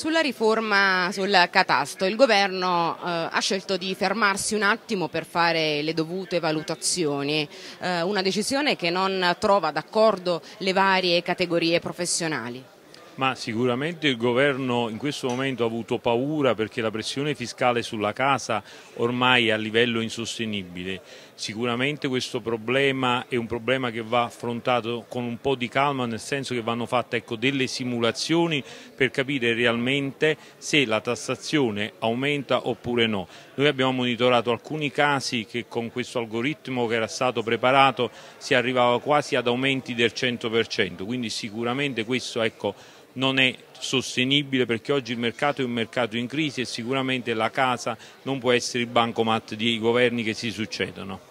Sulla riforma sul catasto, il governo eh, ha scelto di fermarsi un attimo per fare le dovute valutazioni, eh, una decisione che non trova d'accordo le varie categorie professionali. Ma sicuramente il governo in questo momento ha avuto paura perché la pressione fiscale sulla casa ormai è a livello insostenibile. Sicuramente questo problema è un problema che va affrontato con un po' di calma, nel senso che vanno fatte ecco, delle simulazioni per capire realmente se la tassazione aumenta oppure no. Noi abbiamo monitorato alcuni casi che con questo algoritmo che era stato preparato si arrivava quasi ad aumenti del 100%, quindi sicuramente questo ecco, non è sostenibile perché oggi il mercato è un mercato in crisi e sicuramente la casa non può essere il bancomat dei governi che si succedono.